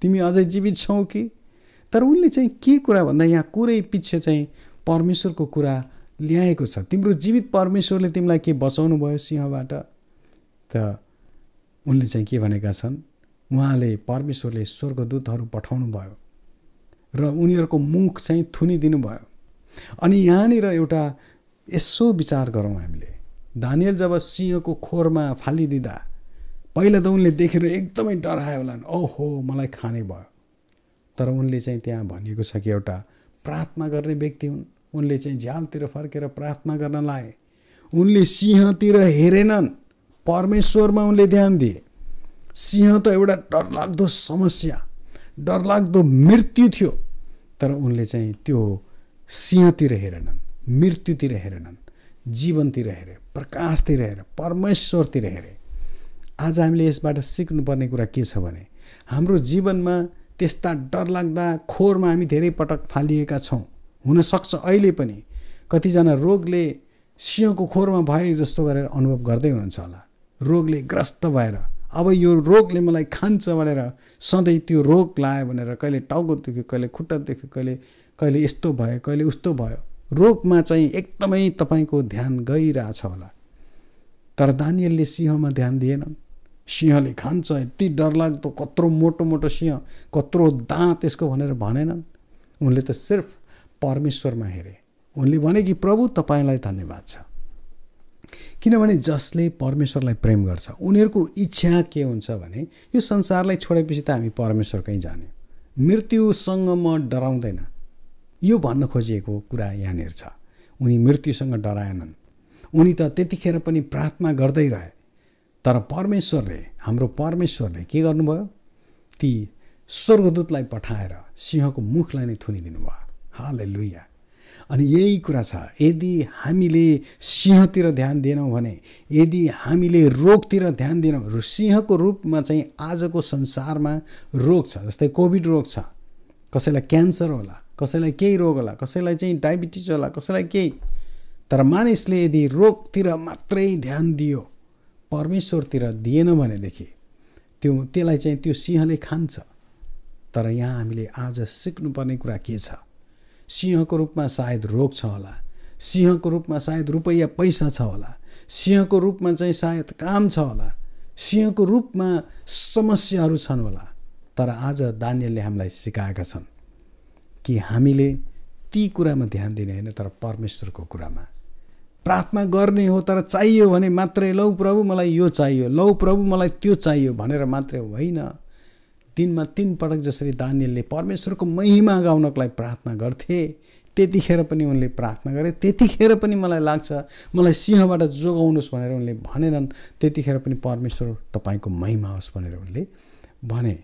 [SPEAKER 1] तिमी अझै जीवित छौ कि तर उनले चाहिँ के कुरा भन्दा यहाँ कुरै पछि चाहिँ परमेश्वरको कुरा ल्याएको छ तिम्रो जीवित परमेश्वरले तिमीलाई के बचाउनु भयो सिंहबाट त उनले चाहिँ के भनेका छन् उहाँले परमेश्वरले स्वर्गदूतहरू पठाउनु भयो र उनीहरूको मुख चाहिँ थुनिदिनु भयो अनि यहाँनिर एउटा यसो विचार गरौँ हामीले दानियल जब सिंहको खोरमा फालिदिँदा पहिला त उनले देखेर एकदमै डरायो होला ओहो मलाई खाने भयो तर उनले चाहिँ त्यहाँ भनिएको छ कि एउटा प्रार्थना गर्ने व्यक्ति हुन् उनले चाहिँ झ्यालतिर फर्केर प्रार्थना गर्न लाए उनले सिंहतिर हेरेनन् परमेश्वरमा उनले ध्यान दिए सिंह त एउटा डरलाग्दो समस्या डरलाग्दो मृत्यु थियो तर उनले चाहिँ त्यो सिंहतिर हेरेनन् मृत्युतिर हेरेनन् जीवनतिर हेरे प्रकाशतिर हेरे परमेश्वरतिर हेरे आज हामीले यसबाट सिक्नुपर्ने कुरा के छ भने हाम्रो जीवनमा त्यस्ता डरलाग्दा खोरमा हामी धेरै पटक फालिएका छौँ हुनसक्छ अहिले पनि कतिजना रोगले सिंहको खोरमा भए जस्तो गरेर अनुभव गर्दै हुनुहुन्छ होला रोगले ग्रस्त भएर अब यो रोगले मलाई खान्छ भनेर सधैँ त्यो रोग लायो भनेर कहिले टाउको दुख्यो कहिले खुट्टा दुख्यो कहिले कहिले यस्तो भयो कहिले उस्तो भयो रोगमा चाहिँ एकदमै तपाईँको ध्यान गइरहेछ होला तर दानियलले सिंहमा ध्यान दिएनन् सिंहले खान्छ यति डरलाग्दो कत्रो मोटो मोटो सिंह कत्रो दाँत यसको भनेर भनेनन् उनले त सिर्फ परमेश्वरमा हेरे उनले भने कि प्रभु तपाईँलाई धन्यवाद छ किनभने जसले परमेश्वरलाई प्रेम गर्छ उनीहरूको इच्छा के हुन्छ भने यो संसारलाई छोडेपछि त हामी परमेश्वरकै जाने मृत्युसँग म डराउँदैन यो भन्न खोजिएको कुरा यहाँनिर छ उनी मृत्युसँग डराएनन् उनी त त्यतिखेर पनि प्रार्थना गर्दै रहे तर परमेश्वरले हाम्रो परमेश्वरले के गर्नुभयो ती स्वर्गदूतलाई पठाएर सिंहको मुखलाई नै थुनिदिनु भयो हाल अनि यही कुरा छ यदि हामीले सिंहतिर ध्यान दिएनौँ भने यदि हामीले रोगतिर ध्यान दिएनौँ सिंहको रूपमा चाहिँ आजको संसारमा रोग छ जस्तै कोभिड रोग छ कसैलाई क्यान्सर होला कसैलाई केही रोग होला कसैलाई चाहिँ डायबिटिज होला कसैलाई केही तर मानिसले यदि रोगतिर मात्रै ध्यान दियो परमेश्वरतिर दिएन भनेदेखि त्यो त्यसलाई चाहिँ त्यो सिंहले खान्छ तर यहाँ हामीले आज सिक्नुपर्ने कुरा के छ सिंहको रूपमा सायद रोग छ होला सिंहको रूपमा सायद रुपैयाँ पैसा छ होला सिंहको रूपमा चाहिँ सायद काम छ होला सिंहको रूपमा समस्याहरू छन् होला तर आज दानियलले हामीलाई सिकाएका छन् कि हामीले ती कुरामा ध्यान दिने होइन तर परमेश्वरको कुरामा प्रार्थना गर्ने हो तर चाहियो भने मात्रै लौ प्रभु मलाई यो चाहियो लौ प्रभु मलाई त्यो चाहियो भनेर मात्रै होइन दिनमा तिन पटक जसरी दानियलले परमेश्वरको महिमा गाउनको लागि प्रार्थना गर्थे त्यतिखेर पनि उनले प्रार्थना गरे त्यतिखेर पनि मलाई लाग्छ मलाई सिंहबाट जोगाउनुहोस् भनेर उनले भनेनन् त्यतिखेर पनि परमेश्वर तपाईँको महिमा होस् भनेर उनले भने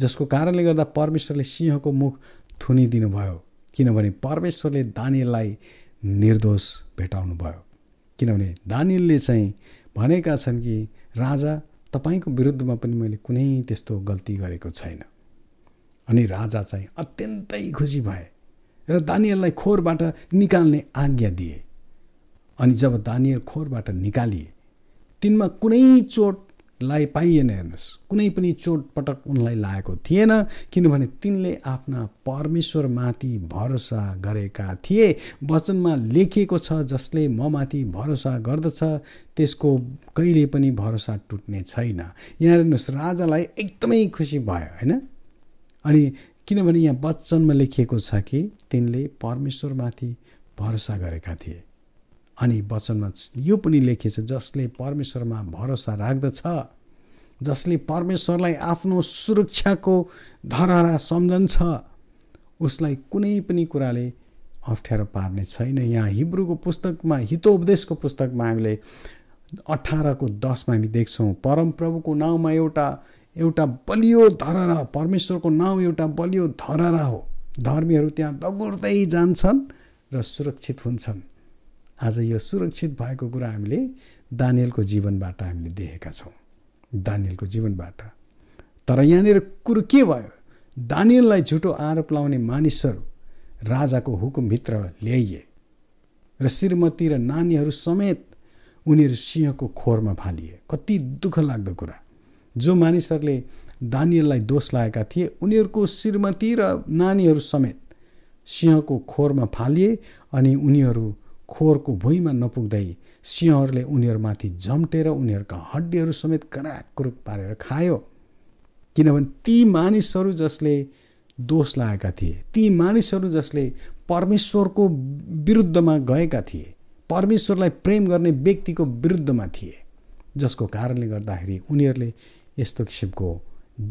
[SPEAKER 1] जसको कारणले गर्दा परमेश्वरले सिंहको मुख थुनिदिनु भयो किनभने परमेश्वरले दानियललाई निर्दोष भेटाउनु भयो किनभने दानियलले चाहिँ भनेका छन् कि राजा तपाईँको विरुद्धमा पनि मैले कुनै त्यस्तो गल्ती गरेको छैन अनि राजा चाहिँ अत्यन्तै खुसी भए र दानियललाई खोरबाट निकाल्ने आज्ञा दिए अनि जब दानियल खोरबाट निकालिए तिनमा कुनै चोट लाई पाइएन हेर्नुहोस् कुनै पनि चोटपटक उनलाई लागेको थिएन किनभने तिनले आफ्ना परमेश्वरमाथि भरोसा गरेका थिए वचनमा लेखिएको छ जसले म माथि भरोसा गर्दछ त्यसको कहिले पनि भरोसा टुट्ने छैन यहाँ हेर्नुहोस् राजालाई एकदमै खुसी भयो होइन अनि किनभने यहाँ वचनमा लेखिएको छ कि तिनले परमेश्वरमाथि भरोसा गरेका थिए अनि वचनमा यो पनि लेखिएछ जसले परमेश्वरमा भरोसा राख्दछ जसले परमेश्वरलाई आफ्नो सुरक्षाको धरहरा सम्झन्छ उसलाई कुनै पनि कुराले अप्ठ्यारो पार्ने छैन यहाँ हिब्रूको पुस्तकमा हितोपदेशको पुस्तकमा हामीले अठारको दसमा हामी देख्छौँ परमप्रभुको नाउँमा एउटा एउटा बलियो धरहरा परमेश्वरको नाउँ एउटा बलियो धरहरा हो धर्मीहरू त्यहाँ दगुर्दै जान्छन् र सुरक्षित हुन्छन् आज यो सुरक्षित भएको कुरा हामीले दानियलको जीवनबाट हामीले देखेका छौँ दानियलको जीवनबाट तर यहाँनिर कुरो के भयो दानियललाई झुटो आरोप लाउने मानिसहरू राजाको हुकुमभित्र ल्याइए र श्रीमती र नानीहरू समेत उनीहरू सिंहको खोरमा फालिए कति दुःख लाग्दो कुरा जो मानिसहरूले दानियललाई दोष लागेका थिए उनीहरूको श्रीमती र नानीहरू समेत सिंहको खोरमा फालिए अनि उनीहरू खोरको भुइँमा नपुग्दै सिंहहरूले उनीहरूमाथि झम्टेर उनीहरूका हड्डीहरू समेत कराकुरुक पारेर खायो किनभने ती मानिसहरू जसले दोष लगाएका थिए ती मानिसहरू जसले परमेश्वरको विरुद्धमा गएका थिए परमेश्वरलाई प्रेम गर्ने व्यक्तिको विरुद्धमा थिए जसको कारणले गर्दाखेरि उनीहरूले यस्तो किसिमको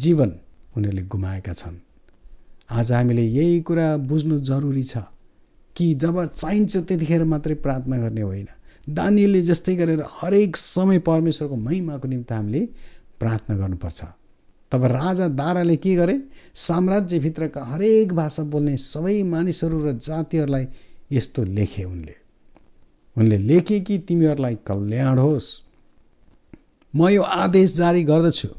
[SPEAKER 1] जीवन उनीहरूले गुमाएका छन् आज हामीले यही कुरा बुझ्नु जरुरी छ कि जब चाहिन्छ त्यतिखेर मात्रै प्रार्थना गर्ने होइन दानियलले जस्तै गरेर हरेक समय परमेश्वरको महिमाको निम्ति हामीले प्रार्थना गर्नुपर्छ तब राजा दाराले के गरे साम्राज्यभित्रका हरेक भाषा बोल्ने सबै मानिसहरू र जातिहरूलाई यस्तो लेखे उनले उनले लेखे कि तिमीहरूलाई कल्याण होस् म यो आदेश जारी गर्दछु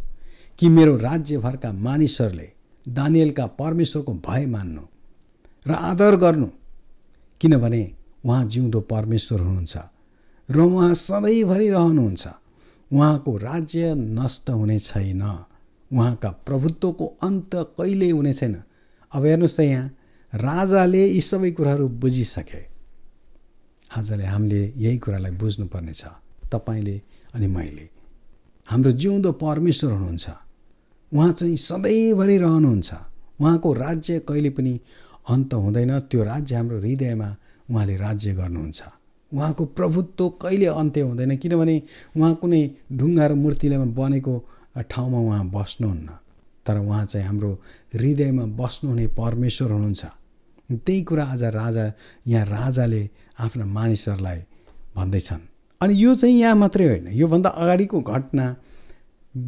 [SPEAKER 1] कि मेरो राज्यभरका मानिसहरूले दानियलका परमेश्वरको भय मान्नु र आदर गर्नु किनभने उहाँ जिउँदो परमेश्वर हुनुहुन्छ र उहाँ सधैँभरि रहनुहुन्छ उहाँको राज्य नष्ट हुने छैन उहाँका प्रभुत्वको अन्त कहिल्यै हुने छैन अब हेर्नुहोस् त यहाँ राजाले यी सबै कुराहरू बुझिसके आजले हामीले यही कुरालाई बुझ्नुपर्नेछ तपाईँले अनि मैले हाम्रो जिउँदो परमेश्वर हुनुहुन्छ उहाँ चाहिँ सधैँभरि रहनुहुन्छ उहाँको राज्य कहिले पनि अन्त हुँदैन त्यो राज्य हाम्रो हृदयमा उहाँले राज्य गर्नुहुन्छ उहाँको प्रभुत्व कहिले अन्त्य हुँदैन किनभने उहाँ कुनै ढुङ्गा र मूर्तिले बनेको ठाउँमा उहाँ बस्नुहुन्न तर उहाँ चाहिँ हाम्रो हृदयमा बस्नुहुने परमेश्वर हुनुहुन्छ त्यही कुरा आज राजा यहाँ राजाले आफ्ना मानिसहरूलाई भन्दैछन् अनि यो चाहिँ यहाँ मात्रै होइन योभन्दा अगाडिको घटना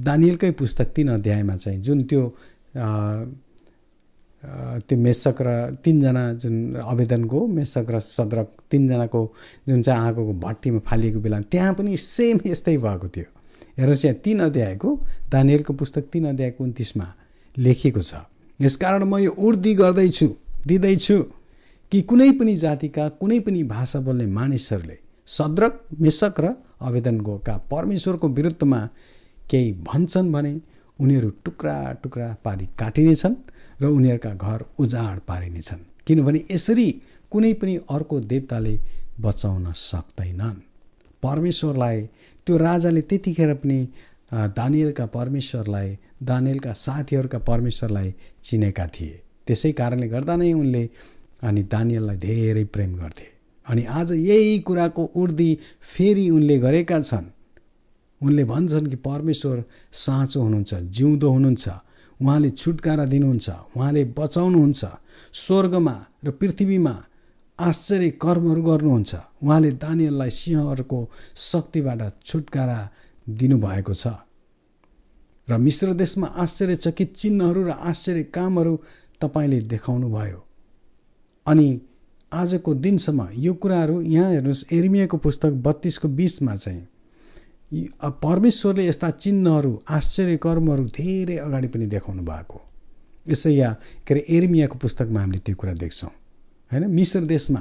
[SPEAKER 1] दानियलकै पुस्तक तिन अध्यायमा चाहिँ जुन त्यो त्यो मेसक र तिनजना जुन आवेदनको मेसक र सदरक तिनजनाको जुन चाहिँ आगोको भट्टीमा फालिएको बेला त्यहाँ पनि सेम यस्तै भएको थियो हेर्नुहोस् यहाँ तिन अध्यायको दानियलको पुस्तक तिन अध्यायको उन्तिसमा लेखिएको छ यसकारण म यो उर्दी गर्दैछु दिँदैछु कि कुनै पनि जातिका कुनै पनि भाषा बोल्ने मानिसहरूले सदरक मेसक र गोका परमेश्वरको विरुद्धमा केही भन्छन् भने उनीहरू टुक्रा टुक्रा पारी काटिनेछन् र उनीहरूका घर उजाड पारिनेछन् किनभने यसरी कुनै पनि अर्को देवताले बचाउन सक्दैनन् परमेश्वरलाई त्यो राजाले त्यतिखेर पनि दानियलका परमेश्वरलाई दानियलका साथीहरूका परमेश्वरलाई चिनेका थिए त्यसै कारणले गर्दा नै उनले अनि दानियललाई धेरै प्रेम गर्थे अनि आज यही कुराको उर्दी फेरि उनले गरेका छन् उनले भन्छन् कि परमेश्वर साँचो हुनुहुन्छ जिउँदो हुनुहुन्छ उहाँले छुटकारा दिनुहुन्छ उहाँले बचाउनुहुन्छ स्वर्गमा र पृथ्वीमा आश्चर्य कर्महरू गर्नुहुन्छ उहाँले दानियललाई सिंहहरूको शक्तिबाट छुटकारा दिनुभएको छ र मिश्र देशमा आश्चर्यचकित चिन्हहरू र आश्चर्य कामहरू तपाईँले देखाउनुभयो अनि आजको दिनसम्म यो कुराहरू यहाँ हेर्नुहोस् एर्मियाको पुस्तक बत्तिसको बिसमा चाहिँ परमेश्वरले यस्ता चिन्हहरू आश्चर्य कर्महरू धेरै अगाडि पनि देखाउनु भएको यसै या के अरे एर्मियाको पुस्तकमा हामीले त्यो कुरा देख्छौँ होइन मिश्र देशमा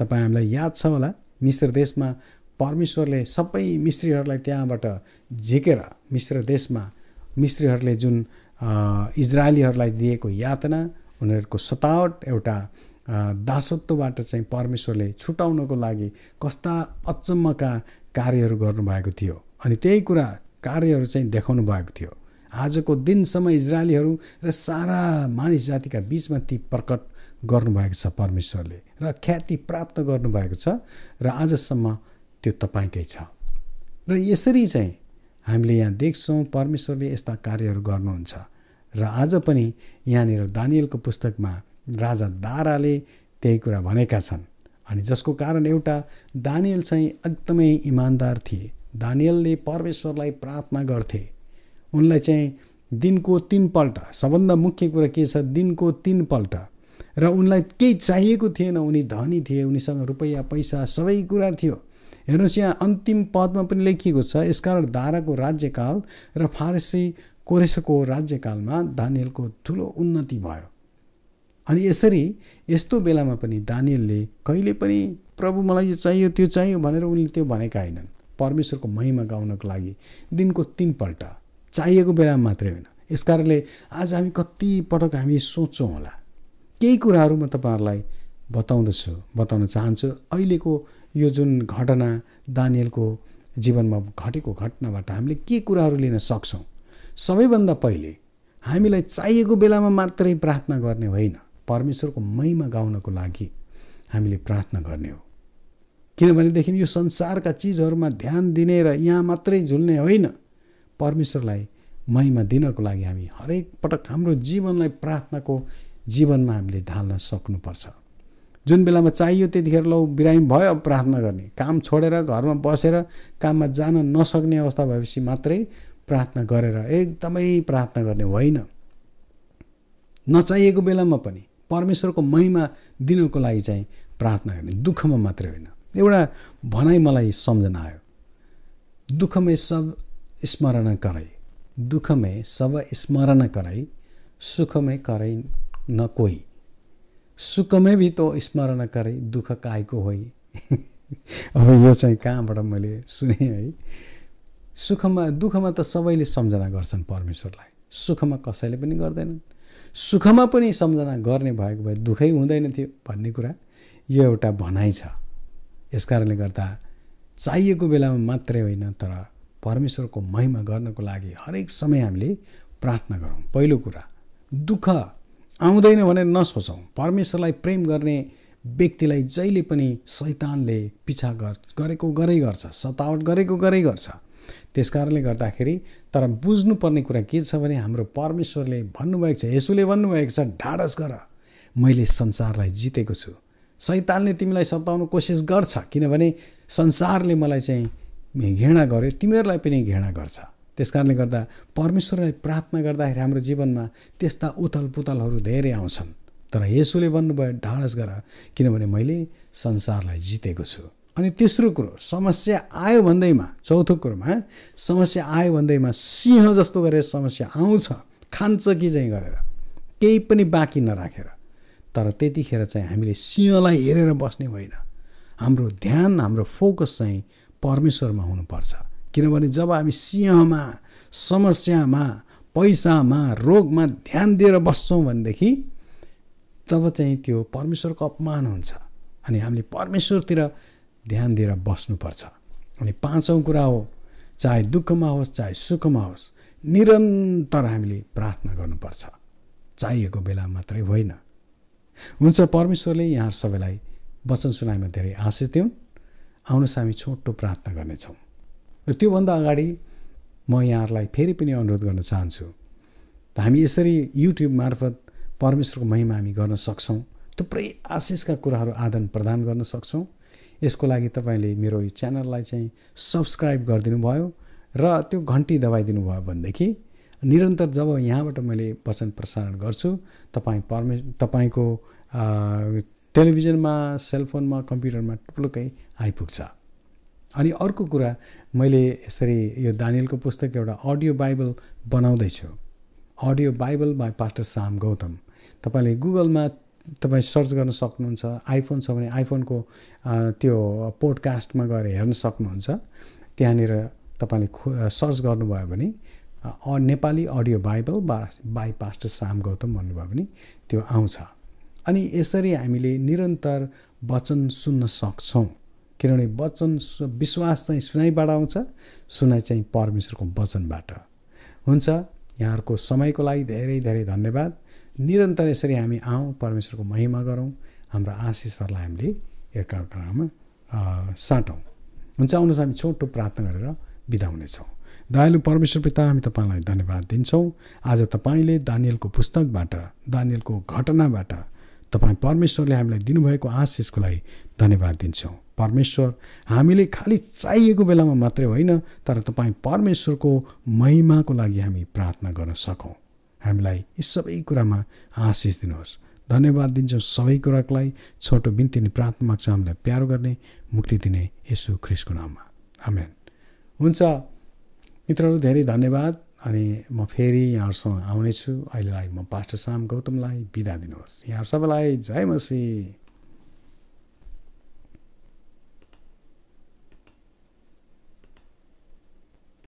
[SPEAKER 1] तपाईँ हामीलाई याद छ होला मिश्र देशमा परमेश्वरले सबै मिस्त्रीहरूलाई त्यहाँबाट झिकेर मिश्र देशमा मिस्त्रीहरूले जुन इजरायलीहरूलाई दिएको यातना उनीहरूको सतावट एउटा दासत्वबाट चाहिँ परमेश्वरले छुटाउनको लागि कस्ता अचम्मका कार्यहरू गर्नुभएको थियो अनि त्यही कुरा कार्यहरू चाहिँ देखाउनु भएको थियो आजको दिनसम्म इजरायलीहरू र सारा मानिस जातिका बिचमा ती प्रकट गर्नुभएको छ परमेश्वरले र ख्याति प्राप्त गर्नुभएको छ र आजसम्म त्यो तपाईँकै छ र यसरी चाहिँ हामीले यहाँ देख्छौँ परमेश्वरले यस्ता कार्यहरू गर्नुहुन्छ र आज पनि यहाँनिर दानियलको पुस्तकमा राजा दाराले त्यही कुरा भनेका छन् अनि जसको कारण एउटा दानियल चाहिँ एकदमै इमान्दार थिए दानियलले परमेश्वरलाई प्रार्थना गर्थे उनलाई चाहिँ दिनको तिनपल्ट सबभन्दा मुख्य कुरा के छ दिनको तिनपल्ट र उनलाई केही चाहिएको थिएन उनी धनी थिए उनीसँग रुपैयाँ पैसा सबै कुरा थियो हेर्नुहोस् यहाँ अन्तिम पदमा पनि लेखिएको छ यसकारण दाराको राज्यकाल र फारसी कोरेसको राज्यकालमा दानियलको ठुलो उन्नति भयो अनि यसरी यस्तो बेलामा पनि दानियलले कहिले पनि प्रभु मलाई यो चाहियो त्यो चाहियो भनेर उनले त्यो भनेका होइनन् परमेश्वरको महिमा गाउनको लागि दिनको तिनपल्ट चाहिएको बेलामा मात्रै होइन यसकारणले आज हामी कतिपटक हामी सोच्छौँ होला केही कुराहरू म तपाईँहरूलाई बताउँदछु बताउन चाहन्छु अहिलेको यो जुन घटना दानियलको जीवनमा घटेको घटनाबाट हामीले के कुराहरू लिन सक्छौँ सबैभन्दा पहिले हामीलाई चाहिएको बेलामा मात्रै प्रार्थना गर्ने होइन परमेश्वरको महिमा गाउनको लागि हामीले प्रार्थना गर्ने हो किनभनेदेखि यो संसारका चिजहरूमा ध्यान दिने र यहाँ मात्रै झुल्ने होइन परमेश्वरलाई महिमा दिनको लागि हामी हरेक पटक हाम्रो जीवनलाई प्रार्थनाको जीवनमा हामीले ढाल्न सक्नुपर्छ जुन बेलामा चाहियो त्यतिखेर लौ बिरामी भयो प्रार्थना गर्ने काम छोडेर घरमा बसेर काममा जान नसक्ने अवस्था भएपछि मात्रै प्रार्थना गरेर एकदमै प्रार्थना गर्ने होइन नचाहिएको बेलामा पनि परमेश्वरको महिमा दिनको लागि चाहिँ प्रार्थना गर्ने दुःखमा मात्रै होइन एउटा भनाइ मलाई सम्झना आयो दुःखमै सब स्मरण कराई दुःखमै सब स्मरण कराई सुखमै कराइ न कोही सुखमै भी त स्मरण कराई दुःख काहीको होइ अब यो चाहिँ कहाँबाट मैले सुने है सुखमा दुःखमा त सबैले सम्झना गर्छन् परमेश्वरलाई सुखमा कसैले पनि गर्दैनन् सुखमा पनि सम्झना गर्ने भएको भए दुःखै हुँदैन थियो भन्ने कुरा यो एउटा भनाइ छ यस कारणले गर्दा चाहिएको बेलामा मात्रै होइन तर परमेश्वरको महिमा गर्नको लागि हरेक समय हामीले प्रार्थना गरौँ पहिलो कुरा दुःख आउँदैन भनेर नसोचौँ परमेश्वरलाई प्रेम गर्ने व्यक्तिलाई जहिले पनि शैतानले पिछा गर् गरेको गरै गर्छ सतावट गरेको गरै गर्छ त्यस कारणले गर्दाखेरि तर बुझ्नुपर्ने कुरा के छ भने हाम्रो परमेश्वरले भन्नुभएको छ यसुले भन्नुभएको छ ढाडस गर मैले संसारलाई जितेको छु सैतानले तिमीलाई सताउनु कोसिस गर्छ किनभने संसारले मलाई चाहिँ घृणा गर्यो तिमीहरूलाई पनि घृणा गर्छ त्यस कारणले गर्दा परमेश्वरलाई प्रार्थना गर्दाखेरि हाम्रो जीवनमा त्यस्ता उथल पुथलहरू धेरै आउँछन् तर यसुले भन्नुभयो ढाडस गर किनभने मैले संसारलाई जितेको छु अनि तेस्रो कुरो समस्या आयो भन्दैमा चौथो कुरोमा समस्या आयो भन्दैमा सिंह जस्तो गरेर समस्या आउँछ खान्छ कि चाहिँ गरेर केही पनि बाँकी नराखेर तर त्यतिखेर चाहिँ हामीले सिंहलाई हेरेर बस्ने होइन हाम्रो ध्यान हाम्रो फोकस चाहिँ परमेश्वरमा हुनुपर्छ किनभने जब हामी सिंहमा समस्यामा पैसामा रोगमा ध्यान दिएर बस्छौँ भनेदेखि तब चाहिँ त्यो परमेश्वरको अपमान हुन्छ अनि हामीले परमेश्वरतिर ध्यान दिएर बस्नुपर्छ अनि पाँचौँ कुरा हो चाहे दुःखमा होस् चाहे सुखमा होस् निरन्तर हामीले प्रार्थना गर्नुपर्छ चाहिएको बेला मात्रै होइन हुन्छ परमेश्वरले यहाँ सबैलाई वचन सुनाइमा धेरै आशिष दिउन् आउनुहोस् हामी छोटो प्रार्थना गर्नेछौँ र त्योभन्दा अगाडि म यहाँहरूलाई फेरि पनि अनुरोध गर्न चाहन्छु हामी यसरी युट्युब मार्फत परमेश्वरको महिमा हामी गर्न सक्छौँ थुप्रै आशिषका कुराहरू आदान प्रदान गर्न सक्छौँ यसको लागि तपाईँले मेरो यो च्यानललाई चाहिँ सब्सक्राइब गरिदिनु भयो र त्यो घन्टी दबाइदिनु भयो भनेदेखि निरन्तर जब यहाँबाट मैले वचन प्रसारण गर्छु तपाईँ पर्मे तपाईँको टेलिभिजनमा सेलफोनमा कम्प्युटरमा टुप्लुकै आइपुग्छ अनि अर्को कुरा मैले यसरी यो दानियलको पुस्तक एउटा अडियो बाइबल बनाउँदैछु audio Bible by pastor Sam Gautam तपाईँले गुगलमा तपाईँ सर्च गर्न सक्नुहुन्छ आइफोन छ भने आइफोनको त्यो पोडकास्टमा गएर हेर्न सक्नुहुन्छ त्यहाँनिर तपाईँले खो सर्च गर्नुभयो भने नेपाली अडियो बाइबल बा बाई पास्टर साम गौतम भन्नुभयो भने त्यो आउँछ अनि यसरी हामीले निरन्तर वचन सुन्न सक्छौँ किनभने वचन विश्वास चाहिँ सुनाइबाट आउँछ सुनाइ चाहिँ परमेश्वरको वचनबाट हुन्छ यहाँहरूको समयको लागि धेरै धेरै धन्यवाद निरन्तर यसरी हामी आउँ परमेश्वरको महिमा गरौँ हाम्रो आशिषहरूलाई हामीले एकअर्कामा साटौँ हुन्छ आउनुहोस् हामी छोटो प्रार्थना गरेर बिदा हुनेछौँ दयालु परमेश्वर पिता हामी तपाईँलाई धन्यवाद दिन्छौँ आज तपाईँले दानियलको पुस्तकबाट दानियलको घटनाबाट तपाईँ परमेश्वरले हामीलाई दिनुभएको आशिषको लागि धन्यवाद दिन्छौँ परमेश्वर हामीले खालि चाहिएको बेलामा मात्रै होइन तर तपाईँ परमेश्वरको महिमाको लागि हामी प्रार्थना गर्न सकौँ हामीलाई यी सबै कुरामा आशिष दिनुहोस् धन्यवाद दिन्छौँ सबै कुराकोलाई छोटो बिन्ती प्रार्थना माग्छ हामीलाई प्यारो गर्ने मुक्ति दिने यसु ख्रिसको नाममा आमेन हुन्छ मित्रहरू धेरै धन्यवाद अनि म फेरि यहाँहरूसँग आउनेछु अहिलेलाई म पास्टर साम गौतमलाई बिदा दिनुहोस् यहाँहरू सबैलाई जय मसी